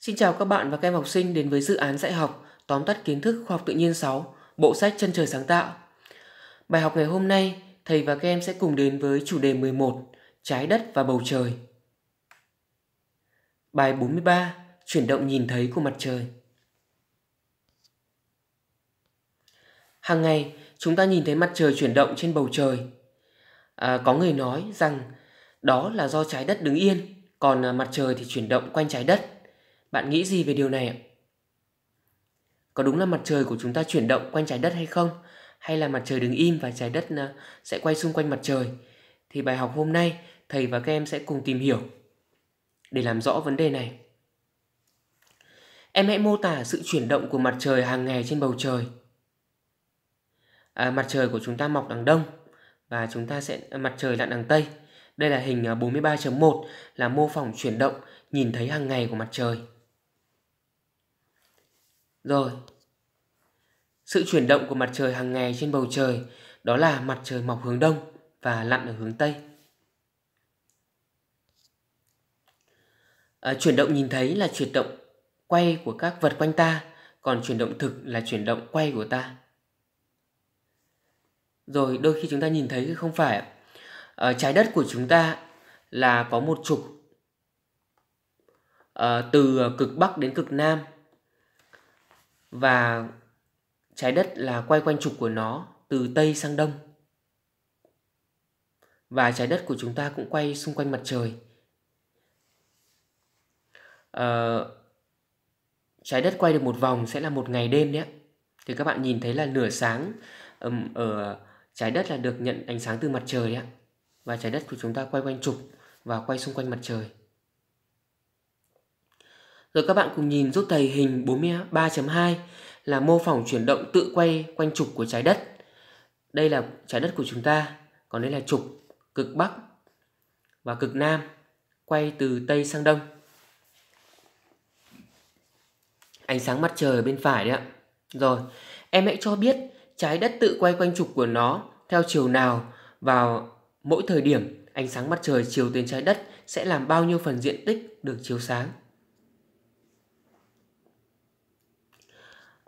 Xin chào các bạn và các em học sinh đến với dự án dạy học tóm tắt kiến thức khoa học tự nhiên 6, bộ sách chân trời sáng tạo. Bài học ngày hôm nay, thầy và các em sẽ cùng đến với chủ đề 11, trái đất và bầu trời. Bài 43, chuyển động nhìn thấy của mặt trời. Hàng ngày, chúng ta nhìn thấy mặt trời chuyển động trên bầu trời. À, có người nói rằng đó là do trái đất đứng yên, còn à, mặt trời thì chuyển động quanh trái đất bạn nghĩ gì về điều này ạ? Có đúng là mặt trời của chúng ta chuyển động quanh trái đất hay không? Hay là mặt trời đứng im và trái đất ờ, sẽ quay xung quanh mặt trời? Thì bài học hôm nay, thầy và các em sẽ cùng tìm hiểu để làm rõ vấn đề này. Em hãy mô tả sự chuyển động của mặt trời hàng ngày trên bầu trời. À, mặt trời của chúng ta mọc đằng đông và chúng ta sẽ à, mặt trời lặn đằng tây. Đây là hình 43.1 à, là mô phỏng chuyển động nhìn thấy hàng ngày của mặt trời rồi. Sự chuyển động của mặt trời hàng ngày trên bầu trời đó là mặt trời mọc hướng đông và lặn ở hướng tây. À, chuyển động nhìn thấy là chuyển động quay của các vật quanh ta, còn chuyển động thực là chuyển động quay của ta. Rồi đôi khi chúng ta nhìn thấy không phải à, trái đất của chúng ta là có một trục à, từ cực bắc đến cực nam và trái đất là quay quanh trục của nó từ tây sang đông. Và trái đất của chúng ta cũng quay xung quanh mặt trời. à, trái đất quay được một vòng sẽ là một ngày đêm đấy. Thì các bạn nhìn thấy là nửa sáng um, ở trái đất là được nhận ánh sáng từ mặt trời đấy. Và trái đất của chúng ta quay quanh trục và quay xung quanh mặt trời. Rồi các bạn cùng nhìn giúp thầy hình 43.2 là mô phỏng chuyển động tự quay quanh trục của trái đất. Đây là trái đất của chúng ta, còn đây là trục cực Bắc và cực Nam quay từ Tây sang Đông. Ánh sáng mặt trời ở bên phải đấy ạ. Rồi, em hãy cho biết trái đất tự quay quanh trục của nó theo chiều nào vào mỗi thời điểm ánh sáng mặt trời chiếu đến trái đất sẽ làm bao nhiêu phần diện tích được chiếu sáng.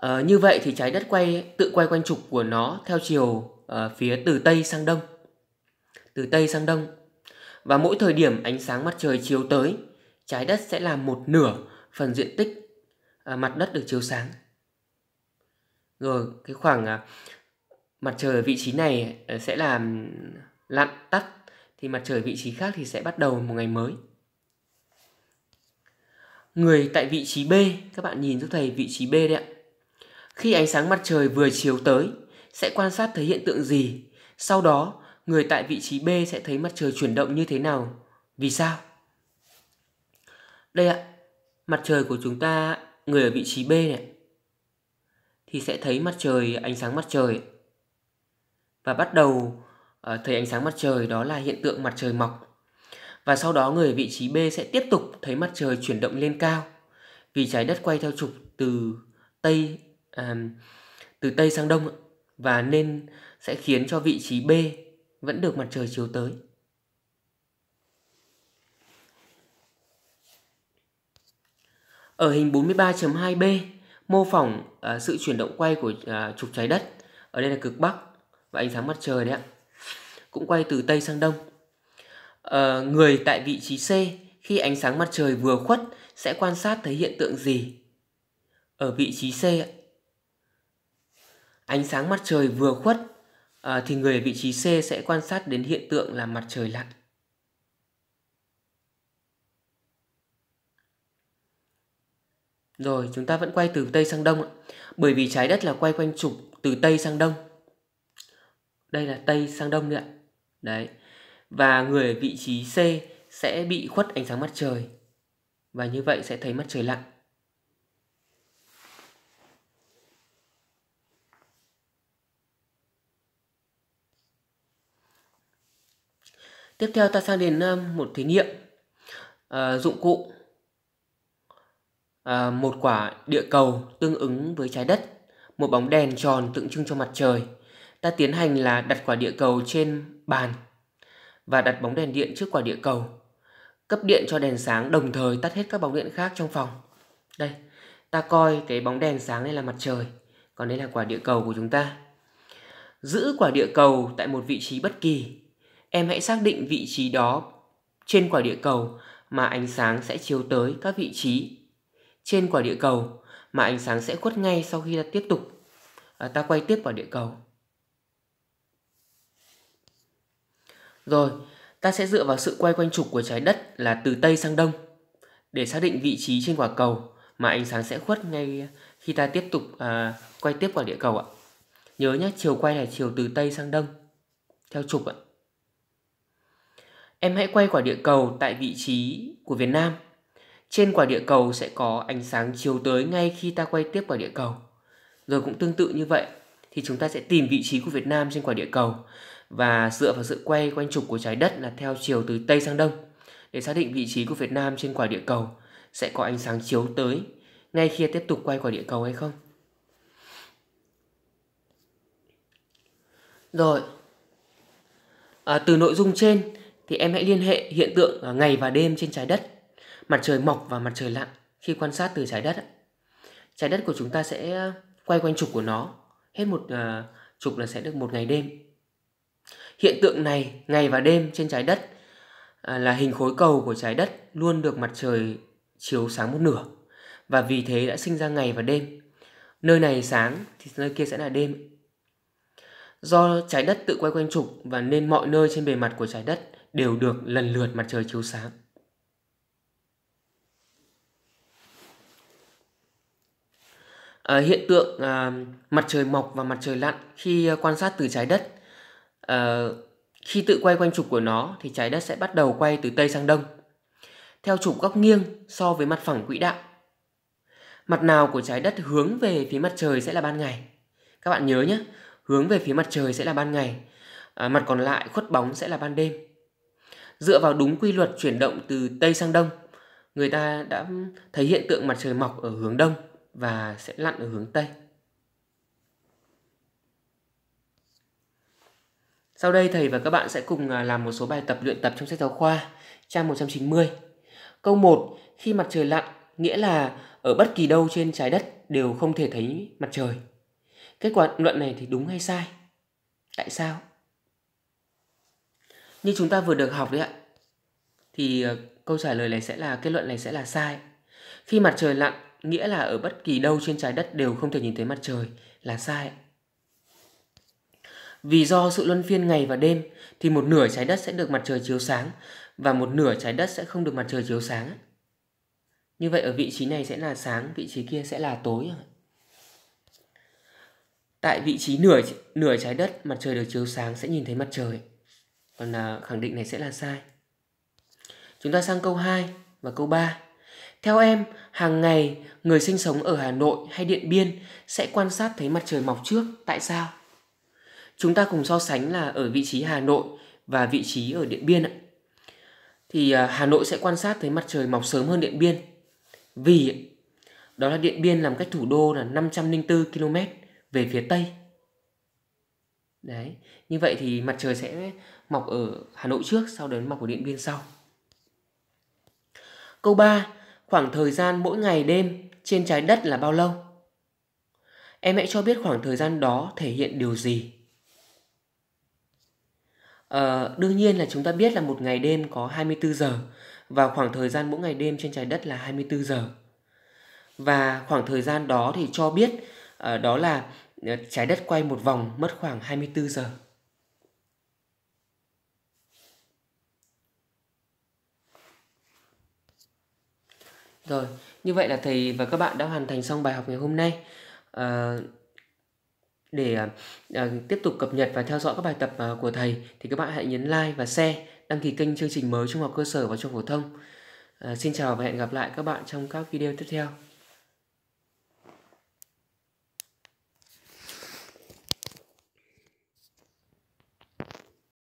À, như vậy thì trái đất quay tự quay quanh trục của nó theo chiều à, phía từ tây sang đông. Từ tây sang đông. Và mỗi thời điểm ánh sáng mặt trời chiếu tới, trái đất sẽ là một nửa phần diện tích à, mặt đất được chiếu sáng. Rồi cái khoảng à, mặt trời ở vị trí này sẽ là lặn tắt thì mặt trời vị trí khác thì sẽ bắt đầu một ngày mới. Người tại vị trí B, các bạn nhìn giúp thầy vị trí B đấy ạ. Khi ánh sáng mặt trời vừa chiếu tới, sẽ quan sát thấy hiện tượng gì? Sau đó, người tại vị trí B sẽ thấy mặt trời chuyển động như thế nào? Vì sao? Đây ạ, mặt trời của chúng ta, người ở vị trí B này, thì sẽ thấy mặt trời, ánh sáng mặt trời. Và bắt đầu ờ, thấy ánh sáng mặt trời đó là hiện tượng mặt trời mọc. Và sau đó người ở vị trí B sẽ tiếp tục thấy mặt trời chuyển động lên cao vì trái đất quay theo trục từ Tây à, từ tây sang đông và nên sẽ khiến cho vị trí B vẫn được mặt trời chiếu tới. Ở hình 43.2b mô phỏng à, sự chuyển động quay của à, trục trái đất. Ở đây là cực bắc và ánh sáng mặt trời đấy ạ. Cũng quay từ tây sang đông. À, người tại vị trí C khi ánh sáng mặt trời vừa khuất sẽ quan sát thấy hiện tượng gì? Ở vị trí C ạ ánh sáng mặt trời vừa khuất à, thì người ở vị trí C sẽ quan sát đến hiện tượng là mặt trời lặn. Rồi chúng ta vẫn quay từ Tây sang Đông Bởi vì trái đất là quay quanh trục từ Tây sang Đông. Đây là Tây sang Đông đấy ạ. Đấy. Và người ở vị trí C sẽ bị khuất ánh sáng mặt trời. Và như vậy sẽ thấy mặt trời lặn. tiếp theo ta sang đến một thí nghiệm à, dụng cụ à, một quả địa cầu tương ứng với trái đất một bóng đèn tròn tượng trưng cho mặt trời ta tiến hành là đặt quả địa cầu trên bàn và đặt bóng đèn điện trước quả địa cầu cấp điện cho đèn sáng đồng thời tắt hết các bóng điện khác trong phòng đây ta coi cái bóng đèn sáng đây là mặt trời còn đây là quả địa cầu của chúng ta giữ quả địa cầu tại một vị trí bất kỳ em hãy xác định vị trí đó trên quả địa cầu mà ánh sáng sẽ chiếu tới các vị trí trên quả địa cầu mà ánh sáng sẽ khuất ngay sau khi ta tiếp tục à, ta quay tiếp quả địa cầu. Rồi, ta sẽ dựa vào sự quay quanh trục của trái đất là từ Tây sang Đông để xác định vị trí trên quả cầu mà ánh sáng sẽ khuất ngay khi ta tiếp tục à, quay tiếp quả địa cầu ạ. Nhớ nhé, chiều quay là chiều từ Tây sang Đông theo trục ạ. Em hãy quay quả địa cầu tại vị trí của Việt Nam. Trên quả địa cầu sẽ có ánh sáng chiếu tới ngay khi ta quay tiếp quả địa cầu. Rồi cũng tương tự như vậy thì chúng ta sẽ tìm vị trí của Việt Nam trên quả địa cầu và dựa vào sự quay quanh trục của trái đất là theo chiều từ Tây sang Đông để xác định vị trí của Việt Nam trên quả địa cầu sẽ có ánh sáng chiếu tới ngay khi tiếp tục quay quả địa cầu hay không. Rồi, à, từ nội dung trên thì em hãy liên hệ hiện tượng à, ngày và đêm trên trái đất, mặt trời mọc và mặt trời lặn khi quan sát từ trái đất. Trái đất của chúng ta sẽ quay quanh trục của nó, hết một à, trục là sẽ được một ngày đêm. Hiện tượng này, ngày và đêm trên trái đất à, là hình khối cầu của trái đất luôn được mặt trời chiếu sáng một nửa và vì thế đã sinh ra ngày và đêm. Nơi này sáng thì nơi kia sẽ là đêm. Do trái đất tự quay quanh trục và nên mọi nơi trên bề mặt của trái đất đều được lần lượt mặt trời chiếu sáng. À, hiện tượng à, mặt trời mọc và mặt trời lặn khi ờ, quan sát từ trái đất à, khi tự quay quanh trục của nó thì trái đất sẽ bắt đầu quay từ tây sang đông theo trục góc nghiêng so với mặt phẳng quỹ đạo mặt nào của trái đất hướng về phía mặt trời sẽ là ban ngày các bạn nhớ nhé hướng về phía mặt trời sẽ là ban ngày à, mặt còn lại khuất bóng sẽ là ban đêm dựa vào đúng quy luật chuyển động từ Tây sang Đông, người ta đã thấy hiện tượng mặt trời mọc ở hướng Đông và sẽ lặn ở hướng Tây. Sau đây thầy và các bạn sẽ cùng à, làm một số bài tập luyện tập trong sách giáo khoa trang 190. Câu 1, khi mặt trời lặn nghĩa là ở bất kỳ đâu trên trái đất đều không thể thấy mặt trời. Kết quả luận này thì đúng hay sai? Tại sao? như chúng ta vừa được học đấy ạ thì ờ, câu trả lời này sẽ là kết luận này sẽ là sai khi mặt trời lặn nghĩa là ở bất kỳ đâu trên trái đất đều không thể nhìn thấy mặt trời là sai vì do sự luân phiên ngày và đêm thì một nửa trái đất sẽ được mặt trời chiếu sáng và một nửa trái đất sẽ không được mặt trời chiếu sáng như vậy ở vị trí này sẽ là sáng vị trí kia sẽ là tối tại vị trí nửa nửa trái đất mặt trời được chiếu sáng sẽ nhìn thấy mặt trời còn à, khẳng định này sẽ là sai chúng ta sang câu 2 và câu 3 theo em hàng ngày người sinh sống ở hà nội hay điện biên sẽ quan sát thấy mặt trời mọc trước tại sao chúng ta cùng so sánh là ở vị trí hà nội và vị trí ở điện biên ạ thì à, hà nội sẽ quan sát thấy mặt trời mọc sớm hơn điện biên vì đó là điện biên nằm cách thủ đô là 504 km về phía tây Đấy, như vậy thì mặt trời sẽ mọc ở Hà Nội trước sau đến mọc ở Điện Biên sau. Câu 3, khoảng thời gian mỗi ngày đêm trên trái đất là bao lâu? Em hãy cho biết khoảng thời gian đó thể hiện điều gì? Ờ, đương nhiên là chúng ta biết là một ngày đêm có 24 giờ và khoảng thời gian mỗi ngày đêm trên trái đất là 24 giờ. Và khoảng thời gian đó thì cho biết uh, đó là ờ, trái đất quay một vòng mất khoảng 24 giờ. Rồi, như vậy là thầy và các bạn đã hoàn thành xong bài học ngày hôm nay. À, để à, tiếp tục cập nhật và theo dõi các bài tập à, của thầy thì các bạn hãy nhấn like và share, đăng ký kênh chương trình mới trung học cơ sở và trung học phổ thông. À, xin chào và hẹn gặp lại các bạn trong các video tiếp theo.